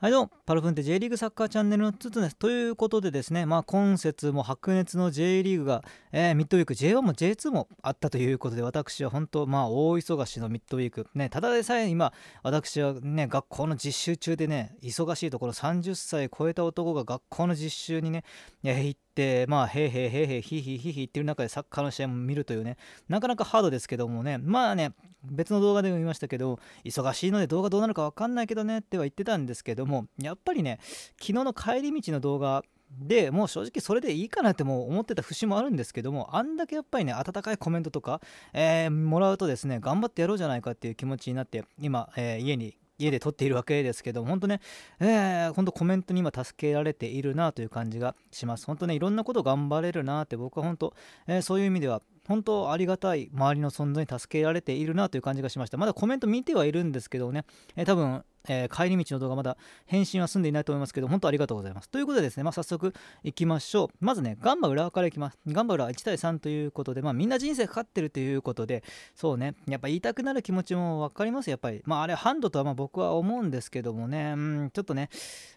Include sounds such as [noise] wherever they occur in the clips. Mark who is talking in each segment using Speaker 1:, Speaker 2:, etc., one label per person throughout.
Speaker 1: はいどうも、パルフンテ J リーグサッカーチャンネルのつつです。ということでですね、まあ今節も白熱の J リーグが、えー、ミッドウィーク J1 も J2 もあったということで、私は本当、まあ大忙しのミッドウィーク。ね、ただでさえ今、私はね、学校の実習中でね、忙しいところ30歳超えた男が学校の実習にね、行って、、まあ、へいへいへいへいひひひひっていう中でサッカーの試合も見るというね、なかなかハードですけどもね、まあね、別の動画でも見ましたけど、忙しいので動画どうなるか分かんないけどねっては言ってたんですけども、やっぱりね、昨日の帰り道の動画、でもう正直それでいいかなっても思ってた節もあるんですけどもあんだけやっぱりね温かいコメントとか、えー、もらうとですね頑張ってやろうじゃないかっていう気持ちになって今、えー、家に家で撮っているわけですけども、本当ね、えー、本当コメントに今助けられているなという感じがします。本当ね、いろんなこと頑張れるなって僕は本当、えー、そういう意味では、本当ありがたい周りの存在に助けられているなという感じがしました。まだコメント見てはいるんですけどね、えー、多分えー、帰り道の動画まだ返信は済んでいないと思いますけど、本当ありがとうございます。ということでですね、まあ、早速いきましょう。まずね、ガンバ浦和からいきます。ガンバ浦和1対3ということで、まあ、みんな人生かかってるということで、そうね、やっぱ言いたくなる気持ちも分かります、やっぱり。まあ、あれ、ハンドとはま僕は思うんですけどもね、うん、ちょっとね、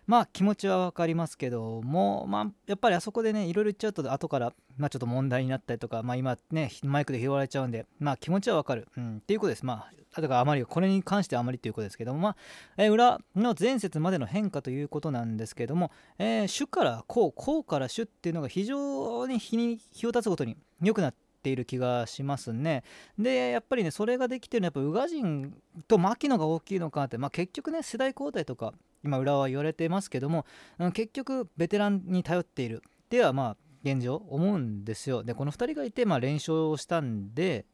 Speaker 1: まあ気持ちは分かりますけども、まあ、やっぱりあそこでね、いろいろ言っちゃうと、後から、まあ、ちょっと問題になったりとか、まあ、今ね、マイクで拾われちゃうんで、まあ気持ちは分かる。うん、っていうことです。まあ、あとがあまりこれに関してはあまりということですけども、まあえー、裏の前節までの変化ということなんですけども、えー、主からこう、こうから主っていうのが非常に日に日を経つごとに良くなってている気がしますね。でやっぱりねそれができてるのはやっぱ宇賀神と牧野が大きいのかって、まあ、結局ね世代交代とか今裏は言われてますけども結局ベテランに頼っているではまあ現状思うんですよ。でこの2人がいて、まあ、連勝したんで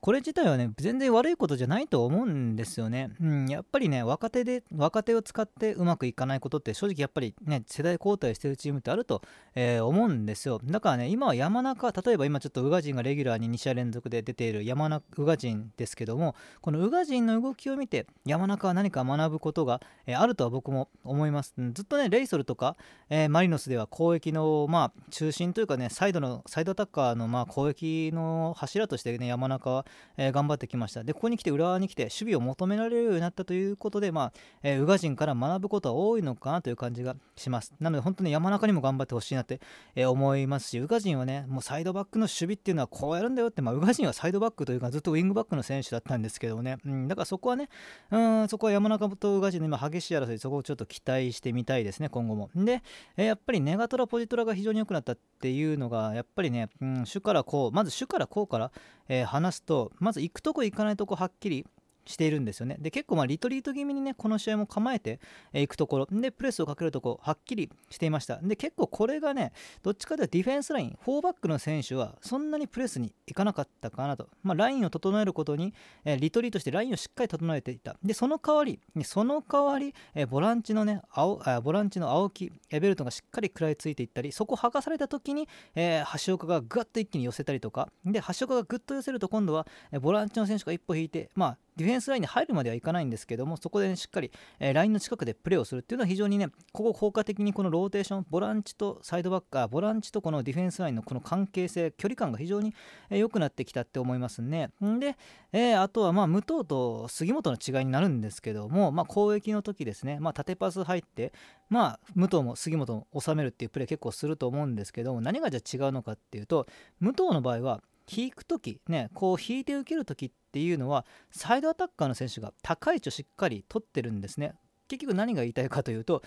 Speaker 1: これ自体はね全然悪いことじゃないと思うんですよね、うん、やっぱりね若手で若手を使ってうまくいかないことって正直やっぱりね世代交代してるチームってあると、えー、思うんですよだからね今は山中例えば今ちょっと宇賀神がレギュラーに2試合連続で出ている山中宇賀神ですけどもこの宇賀神の動きを見て山中は何か学ぶことが、えー、あるとは僕も思います、ずっとねレイソルとか、えー、マリノスでは攻撃のまあ中心というかねサイドのサイドアタッカーのまあ攻撃の柱としてね山中はえー、頑張ってきました。で、ここに来て浦和に来て守備を求められるようになったということで、まあ、えー、宇賀神から学ぶことは多いのかなという感じがします。なので、本当に山中にも頑張ってほしいなって、えー、思いますし、宇賀神はね、もうサイドバックの守備っていうのはこうやるんだよって、まあ、宇賀神はサイドバックというか、ずっとウィングバックの選手だったんですけどね、うん、だからそこはね、うん、そこは山中と宇賀神の今、激しい争い、そこをちょっと期待してみたいですね、今後も。で、えー、やっぱりネガトラ、ポジトラが非常に良くなったっていうのが、やっぱりね、うん、主からこう、まず主からこうから、えー、話すと、まず行くとこ行かないとこはっきりしているんですよね。で結構まあリトリート気味にねこの試合も構えていくところでプレスをかけるとこはっきりしていましたで結構これがねどっちかというとディフェンスライン4バックの選手はそんなにプレスにいかなかったかなと、まあ、ラインを整えることに、えリトリートしてラインをしっかり整えていたでその代わりその代わり、えボランチのね青あボランチの青木ベルトがしっかり食らいついていったりそこ剥がされた時に、えー、橋岡がぐっと一気に寄せたりとかで橋岡がぐっと寄せると今度は、えボランチの選手が一歩引いてまあディフェンスラインに入るまではいかないんですけども、そこで、ね、しっかり、えー、ラインの近くでプレーをするっていうのは非常にね、ここ効果的にこのローテーション、ボランチとサイドバッカー、ボランチとこのディフェンスラインのこの関係性、距離感が非常に良くなってきたって思いますね。んで、えー、あとはまあ武藤と杉本の違いになるんですけども、まあ、攻撃の時ですね、まあ、縦パス入って、まあ、武藤も杉本も収めるっていうプレー結構すると思うんですけども、何がじゃあ違うのかっていうと、武藤の場合は、引く時ねこう引いて受ける時っていうのはサイドアタッカーの選手が高い位置をしっかり取ってるんですね結局何が言いたいかというと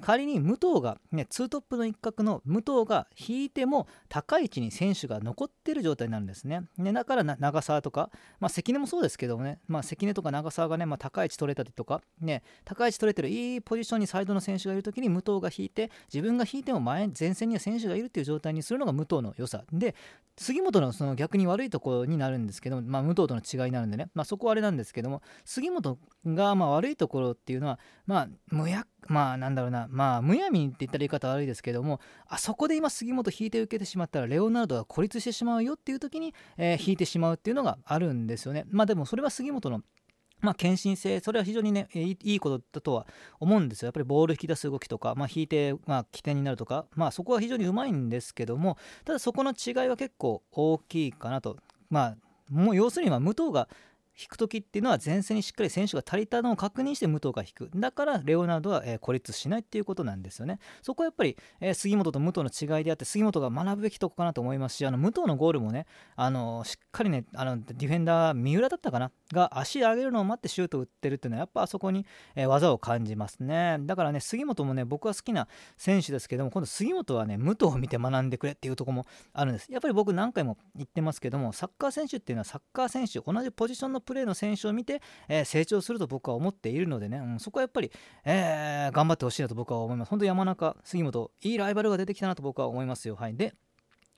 Speaker 1: 仮に武藤が、ね、2トップの一角の武藤が引いても高い位置に選手が残ってる状態になるんですね。ねだから長澤とか、まあ、関根もそうですけどもね、まあ、関根とか長澤がね、まあ、高い位置取れたりとか、ね、高い位置取れてるいいポジションにサイドの選手がいる時に武藤が引いて自分が引いても前前線には選手がいるっていう状態にするのが武藤の良さで杉本のその逆に悪いところになるんですけど、まあ、武藤との違いになるんでね、まあ、そこはあれなんですけども杉本がま悪いところっていうのは、まあ、無役まあなんだろうなまあむやみにって言ったら言い方悪いですけどもあそこで今杉本引いて受けてしまったらレオナルドが孤立してしまうよっていう時に、えー、引いてしまうっていうのがあるんですよねまあでもそれは杉本のまあ、献身性、それは非常にね、いいことだとは思うんですよ。やっぱりボール引き出す動きとか、まあ、引いて、まあ、起点になるとか、まあ、そこは非常にうまいんですけども、ただそこの違いは結構大きいかなと。まあ、もう要するには武藤が引く時っていうのは前線にしっかり選手が足りたのを確認して武藤が引くだからレオナルドは、え孤立しないっていうことなんですよねそこはやっぱり、え杉本と武藤の違いであって杉本が学ぶべきとこかなと思いますしあの武藤のゴールもねあのしっかりねあのディフェンダー三浦だったかなが足上げるのを待ってシュート打ってるっていうのはやっぱあそこに、え技を感じますねだからね杉本もね僕は好きな選手ですけども今度杉本はね武藤を見て学んでくれっていうとこもあるんですやっぱり僕何回も言ってますけどもサッカー選手っていうのはサッカー選手同じポジションのプレーの選手を見て、えー、成長すると僕は思っているのでね、うん、そこはやっぱり、えー、頑張ってほしいなと僕は思います。本当山中、杉本、いいライバルが出てきたなと僕は思いますよ。はい、で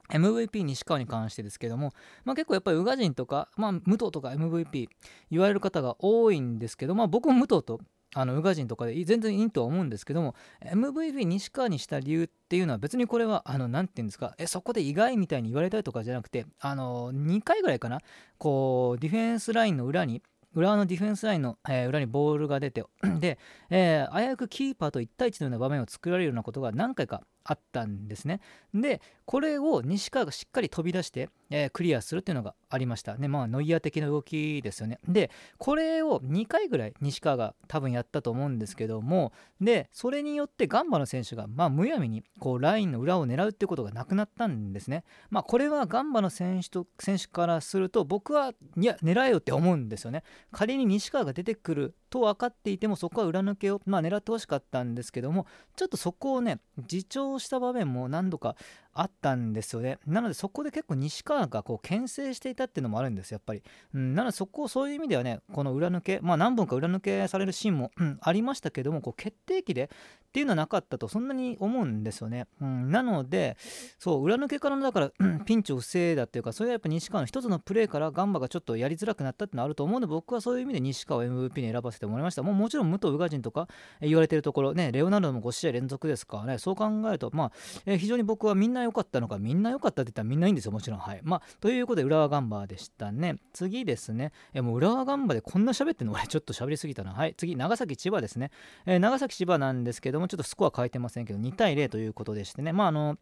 Speaker 1: MVP 西川に関してですけども、まあ、結構やっぱり宇賀神とか、まあ、武藤とか MVP 言われる方が多いんですけど、まあ、僕も武藤とあの宇賀神とかで全然いいとは思うんですけども MVP 西川にした理由っていうのは別にこれはあの何て言うんですかえそこで意外みたいに言われたりとかじゃなくてあの2回ぐらいかなこうディフェンスラインの裏に裏のディフェンスラインの、えー、裏にボールが出てで、えー、危うくキーパーと1対1のような場面を作られるようなことが何回かあったんですね。で、これを西川がしっかり飛び出して、えー、クリアするっていうのがありました。ね、まあ、ノイアー的な動きですよね。で、これを2回ぐらい西川が多分やったと思うんですけども、で、それによってガンバの選手が、まあ、むやみに、こう、ラインの裏を狙うってことがなくなったんですね。まあ、これはガンバの選手と、選手からすると、僕は、いや、狙えよって思うんですよね。仮に西川が出てくると分かっていても、そこは裏抜けを、まあ、狙ってほしかったんですけども、ちょっとそこをね、自重した場面も何度かあったんですよね。なのでそこで結構西川がこう牽制していたっていうのもあるんですやっぱり。うん、なのでそこをそういう意味ではねこの裏抜けまあ何本か裏抜けされるシーンも、うん、ありましたけどもこう決定機でっていうのはなかったとそんなに思うんですよね。うん、なのでそう裏抜けからのだから、ピンチを防いだっていうかそれはやっぱ西川の一つのプレーからガンバがちょっとやりづらくなったっていうのはあると思うので僕はそういう意味で西川を MVP に選ばせてもらいました。もうもちろん武藤宇賀神とか言われてるところねレオナルドも5試合連続ですからねそう考えるとまあ、えー、非常に僕はみんな良かったのか、みんな良かったって言ったらみんないいんですよ、もちろん。はい。まあ、ということで、浦和ガンバでしたね。次ですね。えもう浦和ガンバでこんな喋ってんの俺ちょっと喋りすぎたな。はい。次、長崎、千葉ですね。えー、長崎、千葉なんですけども、ちょっとスコア変えてませんけど、2対0ということでしてね。まあ、あの、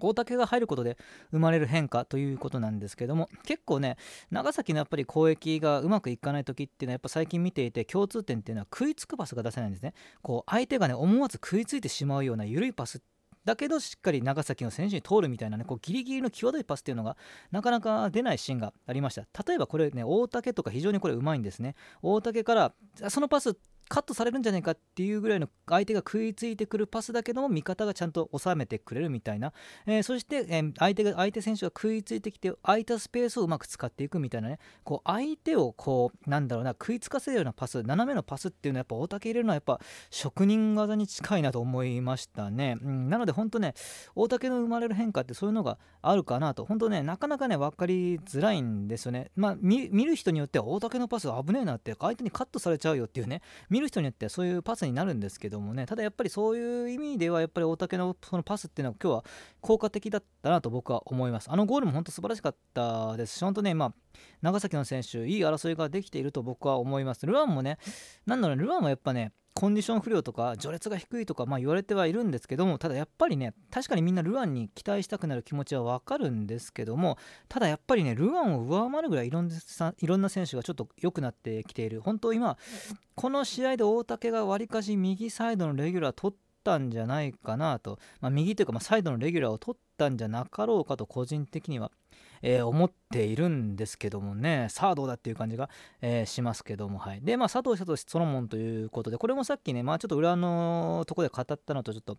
Speaker 1: 大竹が入ることで生まれる変化ということなんですけども結構ね長崎のやっぱり攻撃がうまくいかない時っていうのはやっぱ最近見ていて共通点っていうのは食いつくパスが出せないんですねこう相手がね思わず食いついてしまうような緩いパスだけどしっかり長崎の選手に通るみたいなねこうギリギリの際どいパスっていうのがなかなか出ないシーンがありました例えばこれね大竹とか非常にこれうまいんですね大竹からそのパスカットされるんじゃないかっていうぐらいの相手が食いついてくるパスだけども味方がちゃんと収めてくれるみたいな、えー、そして、えー、相手が相手選手が食いついてきて空いたスペースをうまく使っていくみたいなねこう相手をこうなんだろうな食いつかせるようなパス斜めのパスっていうのはやっぱ大竹入れるのはやっぱ職人技に近いなと思いましたね、うん、なので本当ね大竹の生まれる変化ってそういうのがあるかなと本当ねなかなかね分かりづらいんですよねまあ見る人によっては大竹のパス危ねえなって相手にカットされちゃうよっていうね見る人によってはそういうパスになるんですけどもねただやっぱりそういう意味ではやっぱり大竹のそのパスっていうのは今日は効果的だったなと僕は思いますあのゴールも本当素晴らしかったですし本当ねまあ長崎の選手いい争いができていると僕は思いますルアンもねんだろうルアンもやっぱねコンディション不良とか序列が低いとか、まあ、言われてはいるんですけどもただやっぱりね確かにみんなルアンに期待したくなる気持ちは分かるんですけどもただやっぱりねルアンを上回るぐらいいろんないろんな選手がちょっと良くなってきている本当今この試合で大竹がわりかし右サイドのレギュラー取ったんじゃないかなと、まあ、右というかまサイドのレギュラーを取ったんじゃなかろうかと個人的にはえー、思っているんですけどもねさあどうだっていう感じが、えー、しますけどもはいでまあ佐藤聡ソロモンということでこれもさっきねまあちょっと裏のとこで語ったのとちょっと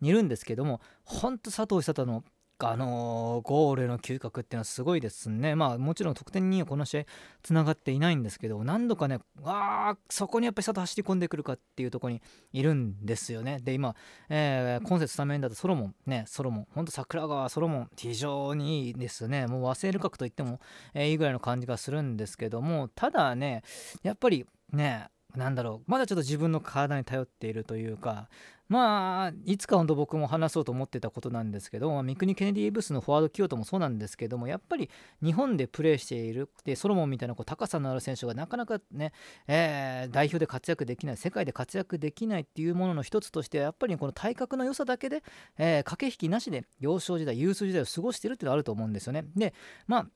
Speaker 1: 似るんですけどもほんと佐藤聡のあのー、ゴールの嗅覚っていうのはすごいですね。まあもちろん得点にはこの試合つながっていないんですけど何度かねあそこにやっぱり佐藤走り込んでくるかっていうところにいるんですよね。で今、えー、今節スタメンだとソロモンねソロモンほんと桜川ソロモン非常にいいですね。もう忘れる格といっても、えー、いいぐらいの感じがするんですけどもただねやっぱりねなんだろうまだちょっと自分の体に頼っているというか、まあいつか本当僕も話そうと思ってたことなんですけど、まあ、三國ケネディ・エブスのフォワード用ともそうなんですけどもやっぱり日本でプレーしているでソロモンみたいなこう高さのある選手がなかなかね、えー、代表で活躍できない世界で活躍できないっていうものの一つとしてやっぱりこの体格の良さだけで、えー、駆け引きなしで幼少時代ユース時代を過ごしてるっていうのはあると思うんですよね。でまあ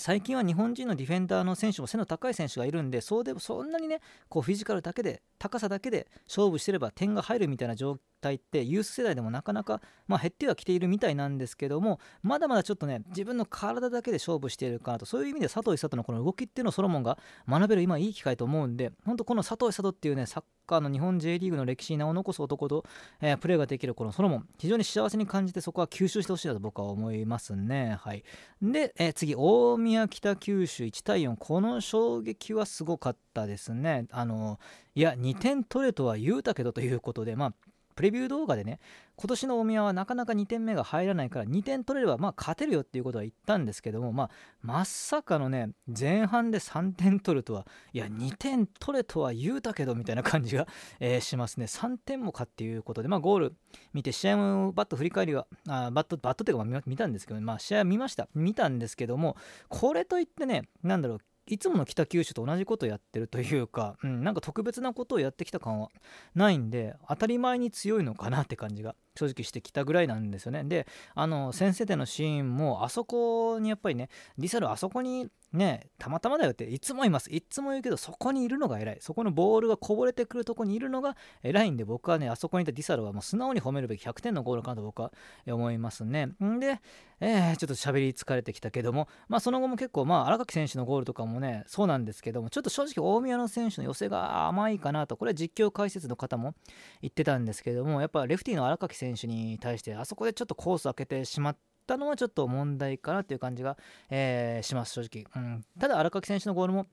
Speaker 1: 最近は日本人のディフェンダーの選手も背の高い選手がいるんで、そうでそんなにね、こうフィジカルだけで、高さだけで勝負してれば点が入るみたいな状帯ってユース世代でもなかなか、まあ、減ってはきているみたいなんですけどもまだまだちょっとね自分の体だけで勝負しているかなとそういう意味で佐藤久人のこの動きっていうのをソロモンが学べる今いい機会と思うんで本当この佐藤久人っていうねサッカーの日本 J リーグの歴史に名を残す男と、えー、プレーができるこのソロモン非常に幸せに感じてそこは吸収してほしいなと僕は思いますねはいで、えー、次大宮北九州1対4この衝撃はすごかったですねあのいや2点取れとは言うたけどということでまあプレビュー動画でね今年の大宮はなかなか2点目が入らないから2点取れればまあ勝てるよっていうことは言ったんですけどもまあまさかのね前半で3点取るとはいや2点取れとは言うたけどみたいな感じが、[laughs] えー、しますね3点もかっていうことでまあゴール見て試合もバット振り返りはあバットバットっていうか見たんですけど、まあ試合見ました見たんですけどもこれといってね何だろういつもの北九州と同じことやってるというか、うん、なんか特別なことをやってきた感はないんで当たり前に強いのかなって感じが正直してきたぐらいなんですよね。で、あの、先生でのシーンも、あそこにやっぱりね、リサルあそこにね、たまたまだよって、いつもいます。いつも言うけど、そこにいるのが偉い。そこのボールがこぼれてくるとこにいるのが偉いんで、僕はね、あそこにいたディサルはもう素直に褒めるべき100点のゴールかなと僕は思いますね。んで、えー、ちょっと喋り疲れてきたけども、まあその後も結構、まあ荒垣選手のゴールとかもね、そうなんですけども、ちょっと正直大宮の選手の寄せが甘いかなと、これは実況解説の方も言ってたんですけども、やっぱレフティの荒垣選手選手に対してあそこでちょっとコース開けてしまったのはちょっと問題かなという感じが、えー、します正直、うん、ただ荒垣選手のゴールも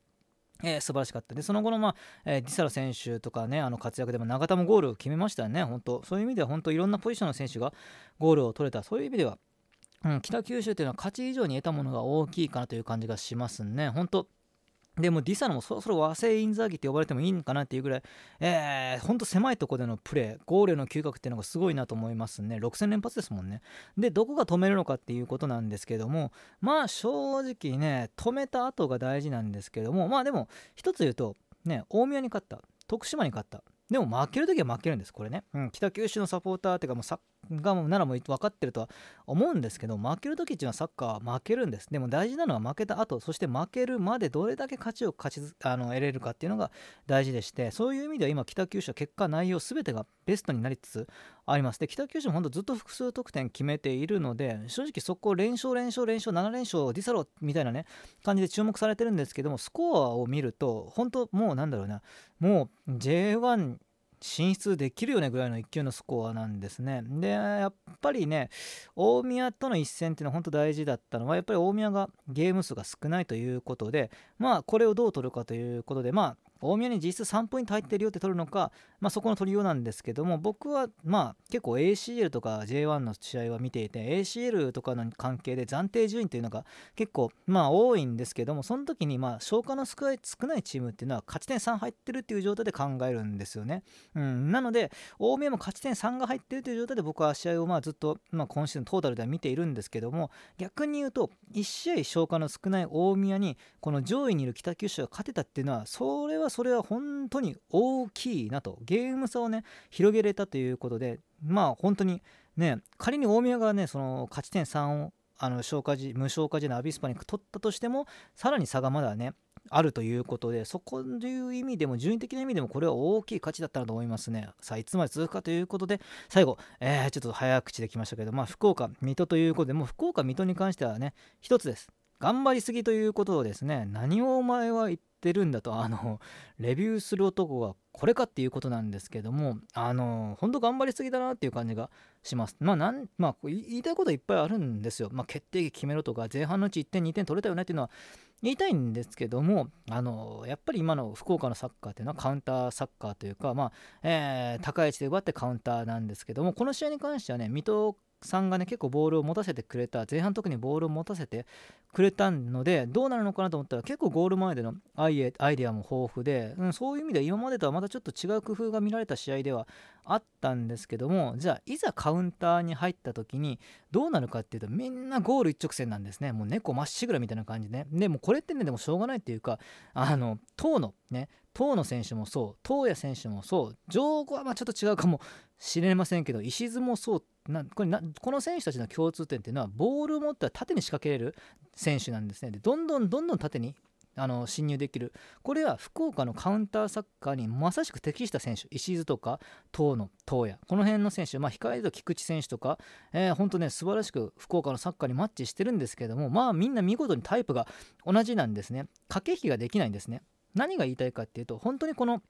Speaker 1: えー、素晴らしかったでその後の、まあえー、ディサラ選手とかねあの活躍でも永田もゴールを決めましたよね本当そういう意味では本当いろんなポジションの選手がゴールを取れたそういう意味では、うん、北九州というのは勝ち以上に得たものが大きいかなという感じがしますね本当でもディサノもそろそろ和製インザーギって呼ばれてもいいのかなっていうぐらい、えー、ほんと狭いとこでのプレー、ゴールの嗅覚っていうのがすごいなと思いますね。6000連発ですもんね。で、どこが止めるのかっていうことなんですけども、まあ正直ね、止めた後が大事なんですけども、まあでも、一つ言うと、ね、大宮に勝った、徳島に勝った、でも負けるときは負けるんです、これね。うん、北九州のサポーターっていうか、もうサッがならもう分かってるとは思うんですけど負ける時っていうのはサッカーは負けるんですでも大事なのは負けた後そして負けるまでどれだけ勝ちを勝ちあの得れるかっていうのが大事でしてそういう意味では今北九州は結果内容全てがベストになりつつありますで北九州も本当ずっと複数得点決めているので正直そこ連勝連勝連勝7連勝ディサロみたいなね感じで注目されてるんですけどもスコアを見ると本当もうなんだろうなもう J1 進出できるよねぐらいの1級のスコアなんですね。でやっぱりね大宮との一戦っていうのは本当大事だったのはやっぱり大宮がゲーム数が少ないということでまあこれをどう取るかということでまあ大宮に実質3ポイント入ってるよって取るのかまあ、そこのトリオなんですけども僕はまあ結構 ACL とか J1 の試合は見ていて ACL とかの関係で暫定順位というのが結構まあ多いんですけどもその時にまあ消化の少ない少ないチームっていうのは勝ち点3入ってるっていう状態で考えるんですよね。うん、なので大宮も勝ち点3が入ってるという状態で僕は試合をまあずっと、まあ、今シーズントータルでは見ているんですけども逆に言うと1試合消化の少ない大宮にこの上位にいる北九州が勝てたっていうのはそれはそれは本当に大きいなと。ゲーム差をね広げれたということでまあ本当にね仮に大宮がねその勝ち点3をあの消化時無消化時のアビスパに取ったとしてもさらに差がまだねあるということでそこという意味でも順位的な意味でもこれは大きい価値だったなと思いますねさあいつまで続くかということで最後、えー、ちょっと早口できましたけどまあ福岡水戸ということでもう福岡水戸に関してはね一つです頑張りすぎということをですね何をお前は言ってってるんだと [laughs] あのレビューする男がこれかっていうことなんですけどもあの本当頑張りすぎだなっていう感じがしますまあなんまあ言いたいこといっぱいあるんですよ、まあ、決定機決めろとか前半のうち1点2点取れたよねっていうのは言いたいんですけどもあのやっぱり今の福岡のサッカーっていうのはカウンターサッカーというかまあ、えー、高い位置で奪ってカウンターなんですけどもこの試合に関してはね水戸さんがね結構ボールを持たせてくれた前半特にボールを持たせてくれたのでどうなるのかなと思ったら結構ゴール前でのアイデアも豊富で、うん、そういう意味では今までとはまたちょっと違う工夫が見られた試合ではあったんですけどもじゃあいざカウンターに入った時にどうなるかっていうとみんなゴール一直線なんですねもう猫まっしぐらみたいな感じねでもこれってねでもしょうがないっていうかあの当のね東野選手もそう、東野選手もそう、上後はまちょっと違うかもしれませんけど、石津もそう、なこれなこの選手たちの共通点っていうのはボールを持ったら縦に仕掛けれる選手なんですねでどんどんどんどん縦にあの侵入できるこれは福岡のカウンターサッカーにまさしく適した選手石津とか東野東野この辺の選手、まあ、控えると菊池選手とか、えー、本当ね素晴らしく福岡のサッカーにマッチしてるんですけどもまあみんな見事にタイプが同じなんですね駆け引きができないんですね何が言いたいかっていうと本当にこの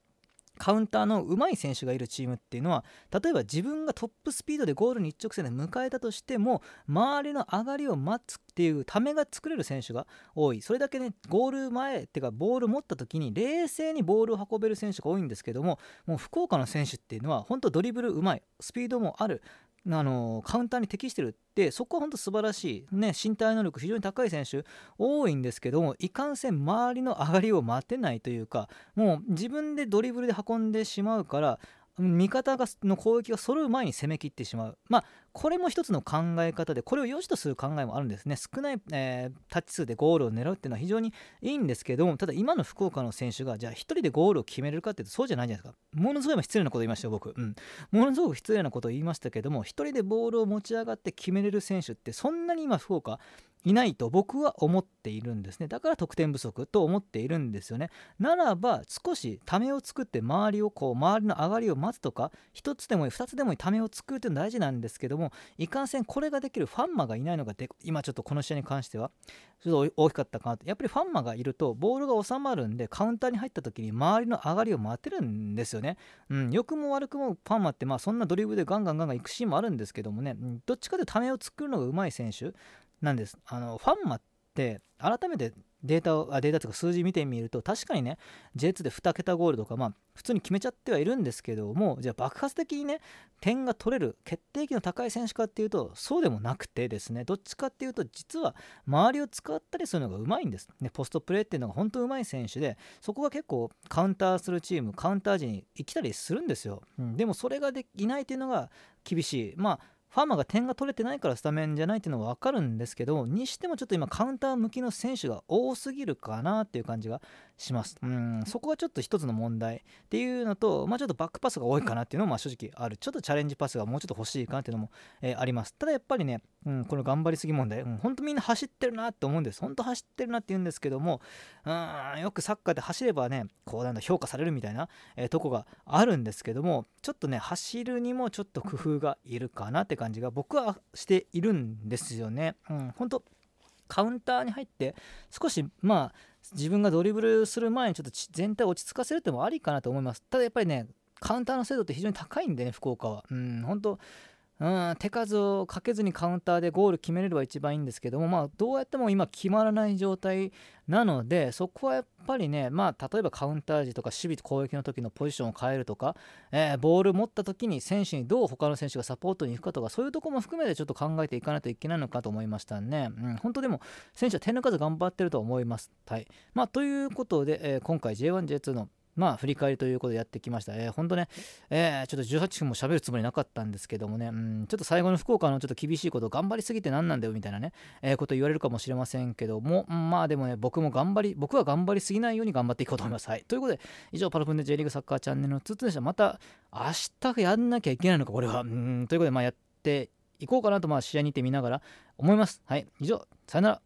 Speaker 1: カウンターの上手い選手がいるチームっていうのは例えば自分がトップスピードでゴールに一直線で迎えたとしても周りの上がりを待つっていうためが作れる選手が多いそれだけねゴール前っていうかボール持った時に冷静にボールを運べる選手が多いんですけどももう福岡の選手っていうのは本当ドリブルうまいスピードもあるあのカウンターに適してるってそこは本当素晴らしい、ね、身体能力非常に高い選手多いんですけどもいかんせん周りの上がりを待てないというかもう自分でドリブルで運んでしまうから味方がの攻撃が揃う前に攻め切ってしまう、まあ、これも一つの考え方でこれを良しとする考えもあるんですね少ない、えー、タッチ数でゴールを狙うっていうのは非常にいいんですけどもただ今の福岡の選手がじゃあ1人でゴールを決めれるかっていうとそうじゃないじゃないですかものすごい失礼なこと言いましたよ僕、うん、ものすごく失礼なことを言いましたけども1人でボールを持ち上がって決めれる選手ってそんなに今福岡いないと僕は思っているんですねだから得点不足と思っているんですよねならば少しためを作って周りをこう周りの上がりを待つとか1つでもいい2つでもいいためを作るというの大事なんですけどもいかんせんこれができるファンマがいないのがで今ちょっとこの試合に関してはちょっと大きかったかなとやっぱりファンマがいるとボールが収まるんでカウンターに入った時に周りの上がりを待てるんですよねうん良くも悪くもファンマってまあそんなドリブルでガンガンガンガン行くシーンもあるんですけどもね、どっちかというとためを作るのがうまい選手なんです。あのファンマって改めてデータをあデータというか数字見てみると確かにね J2 で2桁ゴールとかまあ普通に決めちゃってはいるんですけどもじゃあ爆発的にね点が取れる決定機の高い選手かっていうとそうでもなくてですねどっちかっていうと実は周りを使ったりするのがうまいんです、ね、ポストプレーっていうのが本当うまい選手でそこが結構カウンターするチームカウンター時に生きたりするんですよ、うん、でもそれができないっていうのが厳しいまあファーマが点が取れてないからスタメンじゃないっていうのは分かるんですけど、にしてもちょっと今カウンター向きの選手が多すぎるかなっていう感じがします。うん、そこはちょっと一つの問題っていうのと、まあ、ちょっとバックパスが多いかなっていうのもまあ正直ある。ちょっとチャレンジパスがもうちょっと欲しいかなっていうのも、えー、あります。ただやっぱりね、うん、この頑張りすぎ問題、うん、本当みんな走ってるなって思うんです。本当走ってるなって言うんですけども、うん、よくサッカーで走ればね、こうなんだ評価されるみたいな、えー、とこがあるんですけども、ちょっとね、走るにもちょっと工夫がいるかなって感じ感じが僕はしているんですよね。うん、本当カウンターに入って少しまあ自分がドリブルする前にちょっと全体を落ち着かせるってもありかなと思います。ただやっぱりねカウンターの精度って非常に高いんでね、福岡は。うん、本当うん、手数をかけずにカウンターでゴール決めれれば一番いいんですけども、まあ、どうやっても今決まらない状態なのでそこはやっぱりね、まあ、例えばカウンター時とか守備と攻撃の時のポジションを変えるとか、えー、ボール持った時に選手にどう他の選手がサポートに行くかとかそういうとこも含めてちょっと考えていかないといけないのかと思いましたね。うん、本当でも選手は点の数頑張ってると思います。はいまあ、ということで、えー、今回 J1、J2 のまあ振り返りということでやってきました。えー、ほね、えー、ちょっと18分も喋るつもりなかったんですけどもね、うん、ちょっと最後の福岡のちょっと厳しいこと、頑張りすぎて何なんだよみたいなね、えー、こと言われるかもしれませんけども、まあでもね、僕も頑張り、僕は頑張りすぎないように頑張っていこうと思います。はい。ということで、以上、パルプンで J リーグサッカーチャンネルの2つでした。また、明日やんなきゃいけないのか、これは。うん、ということで、まあやっていこうかなと、まあ試合に行ってみながら思います。はい。以上、さよなら。